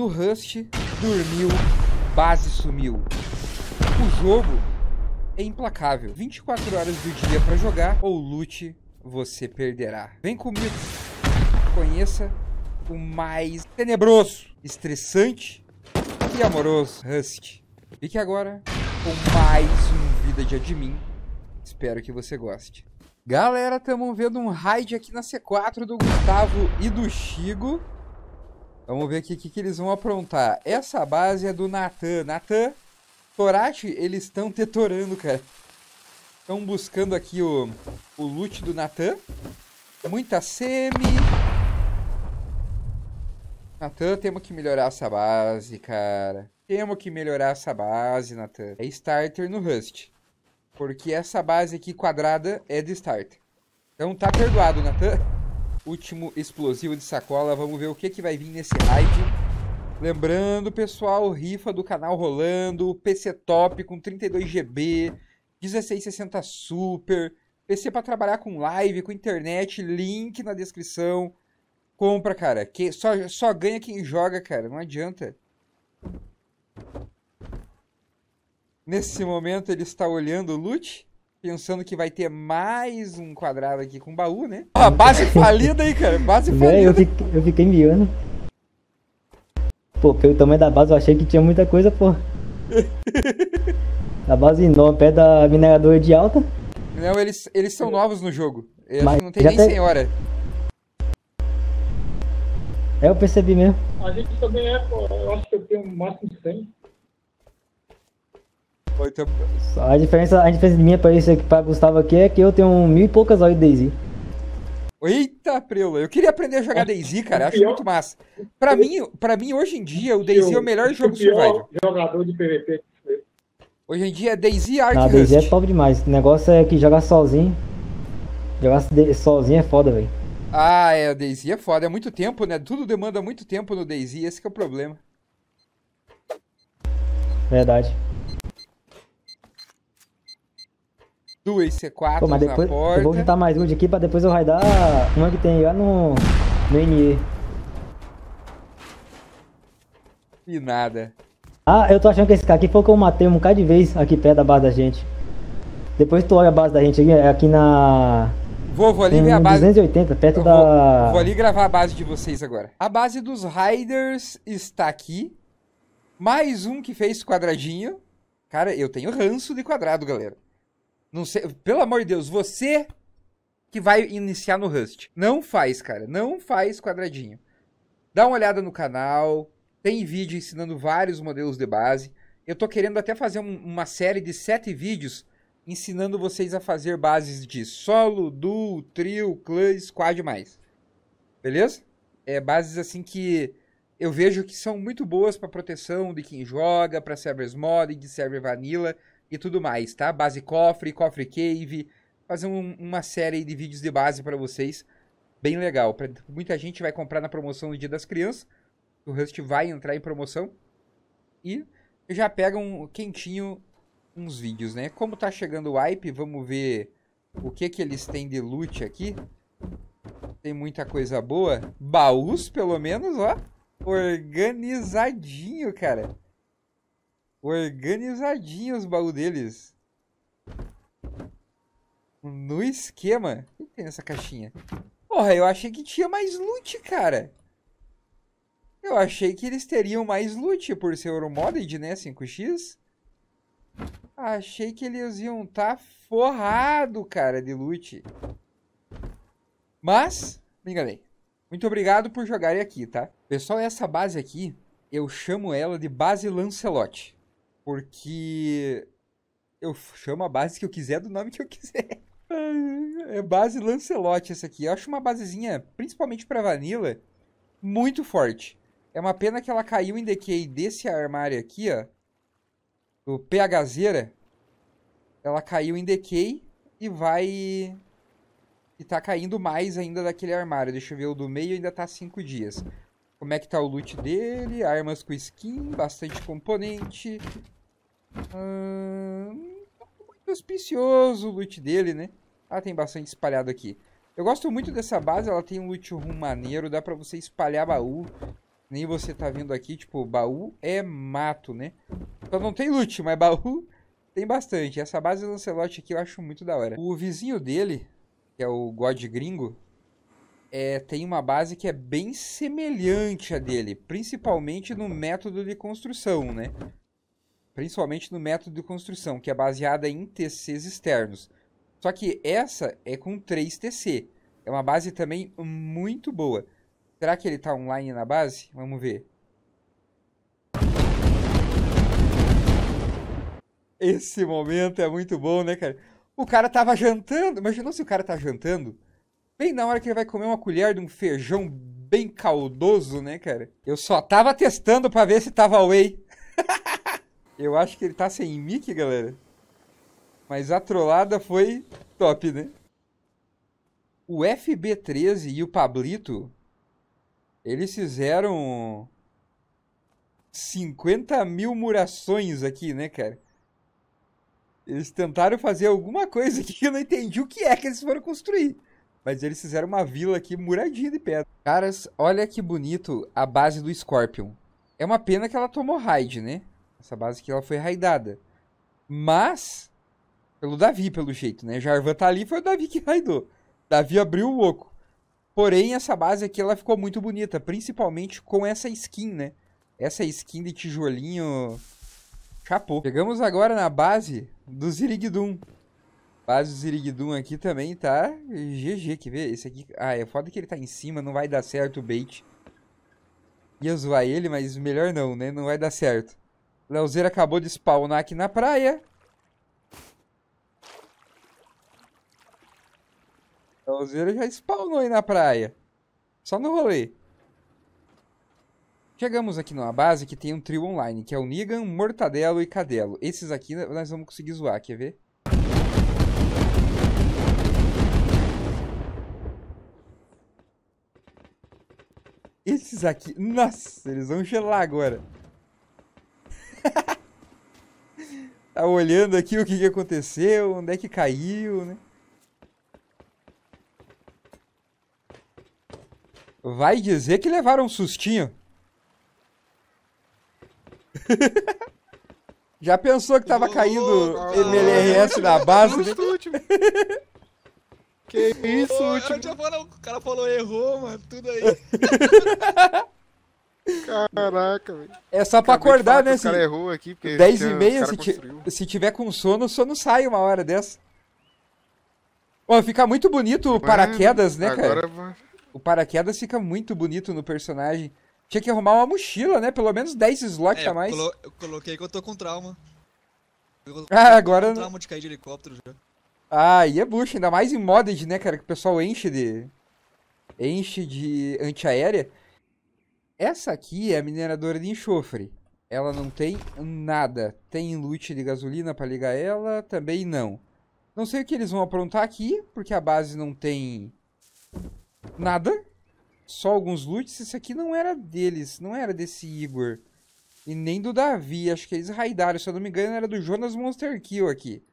No Rust, dormiu, base sumiu. O jogo é implacável. 24 horas do dia para jogar ou lute, você perderá. Vem comigo. Conheça o mais tenebroso, estressante e amoroso Rust. Fique agora com mais um Vida de Admin. Espero que você goste. Galera, estamos vendo um raid aqui na C4 do Gustavo e do Chigo. Vamos ver aqui o que, que eles vão aprontar. Essa base é do Natan. Natan, Torati, eles estão tetorando, cara. Estão buscando aqui o, o loot do Natan. Muita semi. Natan, temos que melhorar essa base, cara. Temos que melhorar essa base, Natan. É starter no Rust. Porque essa base aqui quadrada é de starter. Então tá perdoado, Natan. Último explosivo de sacola. Vamos ver o que, que vai vir nesse raid. Lembrando, pessoal, rifa do canal rolando, PC top com 32GB, 1660 Super, PC para trabalhar com live, com internet, link na descrição. Compra, cara. Que só, só ganha quem joga, cara. Não adianta. Nesse momento ele está olhando o loot pensando que vai ter mais um quadrado aqui com baú, né? Ó, ah, base falida aí, cara. Base falida. É, eu, fiquei, eu fiquei Pô, pelo tamanho da base, eu achei que tinha muita coisa, pô. a base enorme, pé da mineradora de alta. Não, eles, eles são novos no jogo. Eles Mas não tem nem tem... senhora. É, eu percebi mesmo. A gente também é, pô. Eu acho que eu tenho um máximo 100. A diferença, a diferença minha pra isso aqui, pra Gustavo aqui, é que eu tenho mil e poucas horas de Daisy. Eita, Preula, eu queria aprender a jogar Daisy, cara, acho muito massa. Pra mim, pra mim, hoje em dia, o Daisy é o melhor jogo survival. jogador de PVP. Hoje em dia, Daisy Art é Ah, Daisy é top demais. O negócio é que jogar sozinho... Jogar sozinho é foda, velho. Ah, é, Daisy é foda, é muito tempo, né? Tudo demanda muito tempo no Daisy, esse é o problema. Verdade. Duas C4 Pô, mas depois na porta. Eu vou juntar mais de aqui pra depois eu raidar uma que tem lá no, no NE. E nada. Ah, eu tô achando que esse cara aqui foi que eu matei um bocado de vez aqui perto da base da gente. Depois tu olha a base da gente aqui, é aqui na... Vou, vou ali tem ver a base. 280, perto da. Vou ali gravar a base de vocês agora. A base dos Riders está aqui. Mais um que fez quadradinho. Cara, eu tenho ranço de quadrado, galera. Não sei, pelo amor de Deus, você que vai iniciar no Rust. Não faz, cara, não faz quadradinho. Dá uma olhada no canal, tem vídeo ensinando vários modelos de base. Eu tô querendo até fazer um, uma série de sete vídeos ensinando vocês a fazer bases de solo, duo, trio, clã, squad mais. Beleza? É bases assim que eu vejo que são muito boas para proteção de quem joga, para servers mod, de server vanilla e tudo mais, tá? Base cofre, cofre cave, fazer um, uma série de vídeos de base para vocês, bem legal. Pra, muita gente vai comprar na promoção no Dia das Crianças, o Rust vai entrar em promoção e já pega um quentinho uns vídeos, né? Como tá chegando o hype, vamos ver o que que eles têm de loot aqui. Tem muita coisa boa, baús pelo menos, ó, organizadinho, cara. Organizadinho os baús deles. No esquema. O que tem nessa caixinha? Porra, eu achei que tinha mais loot, cara. Eu achei que eles teriam mais loot por ser Euromodded, né? 5x. Achei que eles iam estar tá forrado, cara, de loot. Mas, me enganei. Muito obrigado por jogarem aqui, tá? Pessoal, essa base aqui, eu chamo ela de Base Lancelot. Porque eu chamo a base que eu quiser do nome que eu quiser. É base Lancelote essa aqui. Eu acho uma basezinha, principalmente para Vanilla, muito forte. É uma pena que ela caiu em decay desse armário aqui, ó. Do PHZera. Ela caiu em decay e vai... E tá caindo mais ainda daquele armário. Deixa eu ver, o do meio ainda tá 5 dias. Como é que tá o loot dele, armas com skin, bastante componente, Hum, muito auspicioso o loot dele, né? Ah, tem bastante espalhado aqui. Eu gosto muito dessa base, ela tem um loot room maneiro, dá pra você espalhar baú. Nem você tá vendo aqui, tipo, baú é mato, né? Então não tem loot, mas baú tem bastante. Essa base do Lancelot aqui eu acho muito da hora. O vizinho dele, que é o God Gringo, é, tem uma base que é bem semelhante a dele, principalmente no método de construção, né? principalmente no método de construção, que é baseada em TCs externos. Só que essa é com 3TC. É uma base também muito boa. Será que ele está online na base? Vamos ver. Esse momento é muito bom, né, cara? O cara estava jantando. Imaginou se o cara tá jantando? Bem na hora que ele vai comer uma colher de um feijão bem caldoso, né, cara? Eu só tava testando para ver se tava away. Eu acho que ele tá sem mic, galera. Mas a trollada foi top, né? O FB13 e o Pablito, eles fizeram 50 mil murações aqui, né, cara? Eles tentaram fazer alguma coisa que eu não entendi o que é que eles foram construir. Mas eles fizeram uma vila aqui muradinha de pedra. Caras, olha que bonito a base do Scorpion. É uma pena que ela tomou raid, né? Essa base aqui ela foi raidada. Mas, pelo Davi, pelo jeito, né? Jarvan tá ali, foi o Davi que raidou. Davi abriu o oco. Porém, essa base aqui ela ficou muito bonita, principalmente com essa skin, né? Essa skin de tijolinho chapou. Chegamos agora na base do Zirigdum. Base do Zirigdum aqui também tá GG, quer ver? Esse aqui... Ah, é foda que ele tá em cima, não vai dar certo o bait. Ia zoar ele, mas melhor não, né? Não vai dar certo. Leozeiro acabou de spawnar aqui na praia. Leozeiro já spawnou aí na praia. Só no rolê. Chegamos aqui numa base que tem um trio online, que é o Nigan, Mortadelo e Cadelo. Esses aqui nós vamos conseguir zoar, quer ver? Esses aqui... Nossa, eles vão gelar agora. Tá olhando aqui o que, que aconteceu, onde é que caiu, né? Vai dizer que levaram um sustinho. Já pensou que tava oh, caindo oh, MLRS na base? Né? que isso, último. o cara falou errou, mano, tudo aí. Caraca, velho. É só pra acordar, né? Se... O cara errou aqui, porque 10 e meia, se, se, tiver com sono, o sono sai uma hora dessa. Pô, fica muito bonito o paraquedas, né, cara? Agora... O paraquedas fica muito bonito no personagem. Tinha que arrumar uma mochila, né? Pelo menos 10 slots é, a mais. Eu coloquei que eu tô com trauma. Eu ah, agora... Com trauma de cair de helicóptero já. Ah, e é bucha, ainda mais em modded, né, cara? Que o pessoal enche de. Enche de antiaérea. Essa aqui é a mineradora de enxofre. Ela não tem nada. Tem loot de gasolina para ligar ela? Também não. Não sei o que eles vão aprontar aqui, porque a base não tem nada. Só alguns loots. Isso aqui não era deles, não era desse Igor. E nem do Davi, acho que eles raidaram. Se eu não me engano, era do Jonas Monster Kill aqui.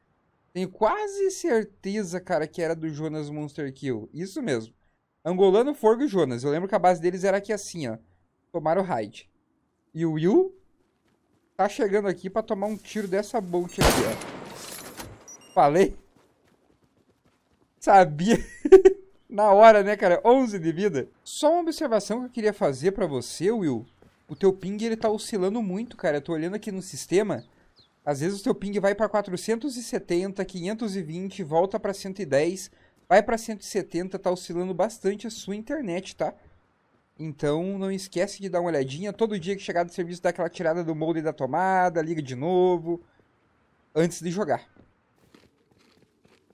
Tenho quase certeza, cara, que era do Jonas Monster Kill. Isso mesmo. Angolano, Forgo e Jonas. Eu lembro que a base deles era aqui assim, ó o raid. E o Will tá chegando aqui pra tomar um tiro dessa bolt aqui, ó. Falei? Sabia. Na hora, né, cara? 11 de vida. Só uma observação que eu queria fazer pra você, Will. O teu ping, ele tá oscilando muito, cara. Eu tô olhando aqui no sistema. Às vezes o teu ping vai pra 470, 520, volta pra 110, vai pra 170. Tá oscilando bastante a sua internet, tá? Então não esquece de dar uma olhadinha. Todo dia que chegar do serviço, dá aquela tirada do molde da tomada, liga de novo, antes de jogar.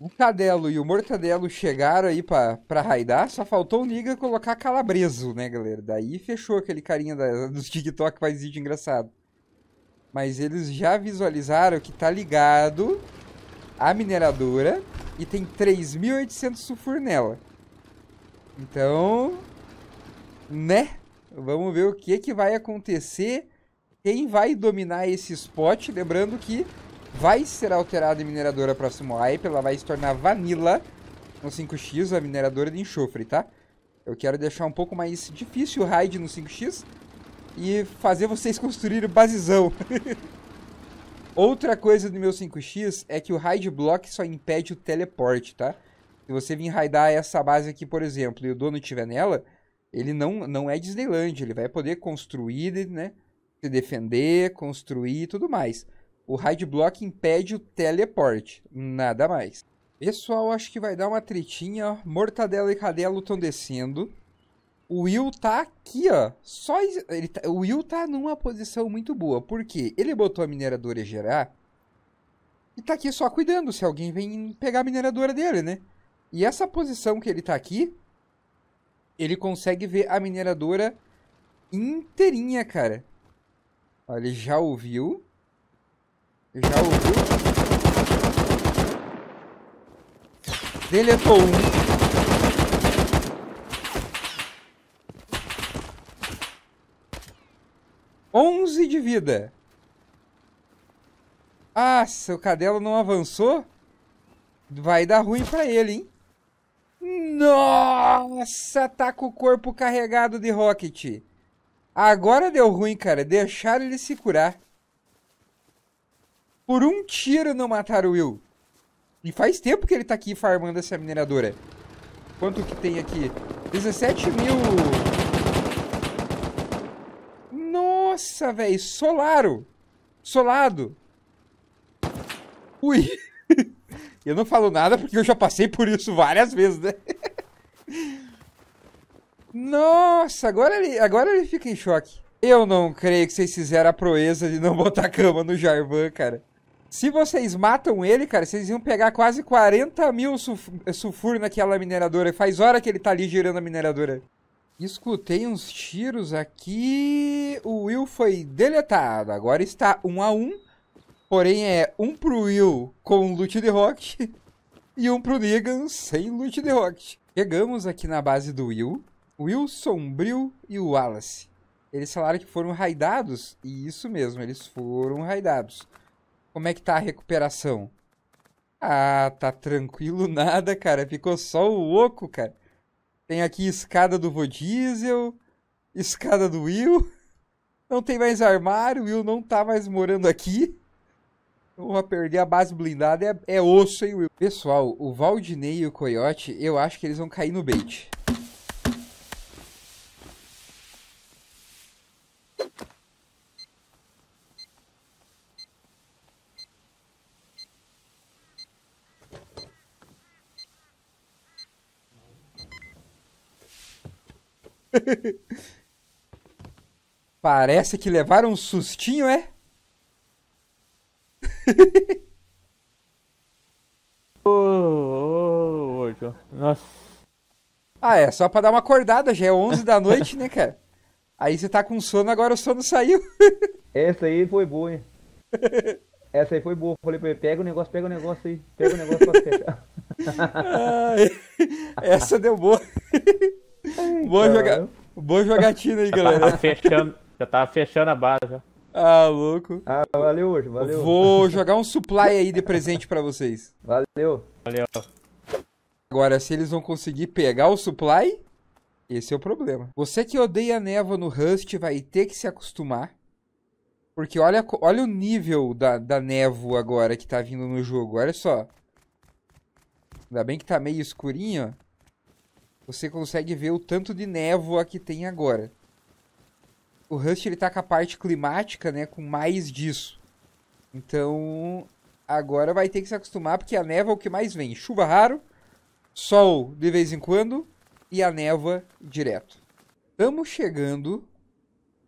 O Cadelo e o Mortadelo chegaram aí pra, pra raidar, só faltou o Niga colocar calabreso, né, galera? Daí fechou aquele carinha da, dos TikTok faz vídeo engraçado. Mas eles já visualizaram que tá ligado a mineradora e tem 3.800 sulfur nela. Então, né? Vamos ver o que, que vai acontecer. Quem vai dominar esse spot? Lembrando que vai ser alterada a mineradora próximo hype. Ela vai se tornar Vanilla no 5x, a mineradora de enxofre, tá? Eu quero deixar um pouco mais difícil o raid no 5x e fazer vocês construírem basezão. Outra coisa do meu 5x é que o raid block só impede o teleporte, tá? Se você vir raidar essa base aqui, por exemplo, e o dono estiver nela, ele não, não é Disneyland, ele vai poder construir, né? Se defender, construir e tudo mais. O Hide Block impede o teleporte, nada mais. Pessoal, acho que vai dar uma tretinha. Mortadela e Cadelo estão descendo. O Will tá aqui, ó. Só ele tá... o Will tá numa posição muito boa, porque ele botou a mineradora gerar e tá aqui só cuidando se alguém vem pegar a mineradora dele, né? E essa posição que ele tá aqui ele consegue ver a mineradora inteirinha, cara. Olha, ele já ouviu. Já ouviu. Deletou um. Onze de vida. Ah, seu cadelo não avançou? Vai dar ruim pra ele, hein? Nossa, tá com o corpo carregado de rocket. Agora deu ruim, cara. Deixaram ele se curar. Por um tiro não mataram o Will. E faz tempo que ele tá aqui farmando essa mineradora. Quanto que tem aqui? 17 mil... Nossa, velho. Solaro. Solado. Ui. Eu não falo nada porque eu já passei por isso várias vezes, né? Nossa, agora ele, agora ele fica em choque. Eu não creio que vocês fizeram a proeza de não botar cama no Jarvan, cara. Se vocês matam ele, cara, vocês iam pegar quase 40 mil sulf sulfur naquela mineradora. Faz hora que ele tá ali girando a mineradora. Escutei uns tiros aqui. O Will foi deletado. Agora está um a um. Porém, é um pro Will com loot de rocket e um pro Negan sem loot de rocket. Chegamos aqui na base do Will. Will, Sombrio e o Wallace. Eles falaram que foram raidados. E isso mesmo, eles foram raidados. Como é que tá a recuperação? Ah, tá tranquilo nada, cara. Ficou só o oco, cara. Tem aqui escada do Vodiesel, escada do Will. Não tem mais armário, o Will não tá mais morando aqui. Porra, perder a base blindada é, é osso, hein, Will? Pessoal, o Valdinei e o Coyote, eu acho que eles vão cair no bait. Parece que levaram um sustinho, é? oh, oh, Nossa. Ah, é só pra dar uma acordada, já é 11 da noite, né, cara? Aí você tá com sono, agora o sono saiu. Essa aí foi boa, hein? Essa aí foi boa. Falei pra ele, pega o negócio, pega o negócio aí. Pega o negócio pra fechar. essa deu boa. Ai, boa, joga... boa jogatina aí, galera. Já tava fechando, já tava fechando a base, ah, louco. Ah, valeu hoje, valeu. Vou jogar um supply aí de presente para vocês. Valeu. Valeu. Agora, se eles vão conseguir pegar o supply, esse é o problema. Você que odeia névoa no Rust vai ter que se acostumar. Porque olha, olha o nível da, da névoa agora que tá vindo no jogo. Olha só. Ainda bem que tá meio escurinho. Você consegue ver o tanto de névoa que tem agora o Rust ele tá com a parte climática, né, com mais disso. Então, agora vai ter que se acostumar porque a neva é o que mais vem. Chuva raro, sol de vez em quando e a neva direto. Estamos chegando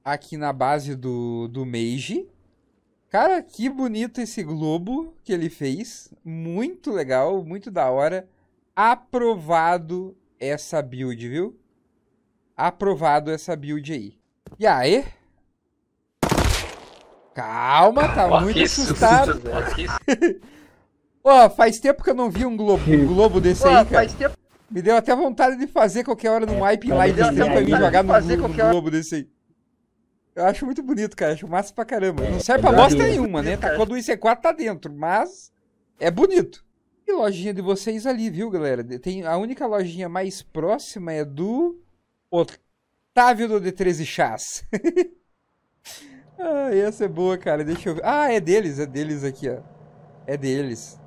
aqui na base do, do Meiji. Cara, que bonito esse globo que ele fez. Muito legal, muito da hora. Aprovado essa build, viu? Aprovado essa build aí. E aí? Calma, tá oh, muito isso, assustado. Ó, oh, faz tempo que eu não vi um globo, um globo desse oh, aí, cara. Tempo... Me deu até vontade de fazer qualquer hora num wipe lá e de tempo pra mim jogar no, no globo hora. desse aí. Eu acho muito bonito, cara. Acho massa pra caramba. É, não serve pra bosta é nenhuma, né? Tá quando o do IC4 tá dentro, mas é bonito. E lojinha de vocês ali, viu, galera? Tem, a única lojinha mais próxima é do outro. Otávio do D13 Chás. ah, essa é boa, cara. Deixa eu ver. Ah, é deles, é deles aqui, ó. É deles.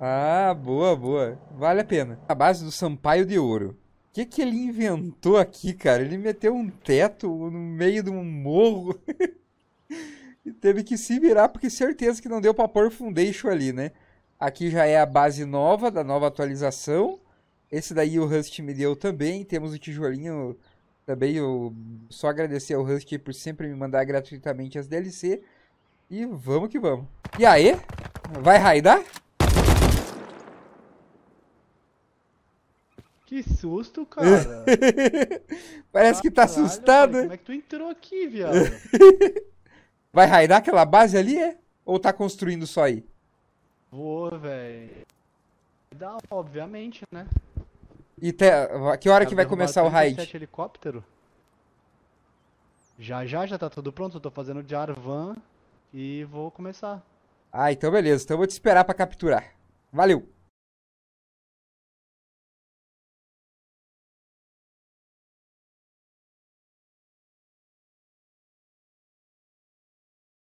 Ah, boa, boa. Vale a pena. A base do Sampaio de Ouro. O que, que ele inventou aqui, cara? Ele meteu um teto no meio de um morro e teve que se virar, porque certeza que não deu pra pôr Foundation ali, né? Aqui já é a base nova, da nova atualização. Esse daí o Rust me deu também. Temos o tijolinho também eu só agradecer ao Husky por sempre me mandar gratuitamente as DLC. E vamos que vamos. E aí? Vai raidar? Que susto, cara. Parece que tá caralho, assustado. como é que tu entrou aqui, viado? Vai raidar aquela base ali, é? Ou tá construindo só aí? Vou, velho. Dá, obviamente, né? E te... que hora tá que vai começar o raid? helicóptero? Já, já, já tá tudo pronto. Eu tô fazendo de Arvan e vou começar. Ah, então beleza. Então eu vou te esperar para capturar. Valeu!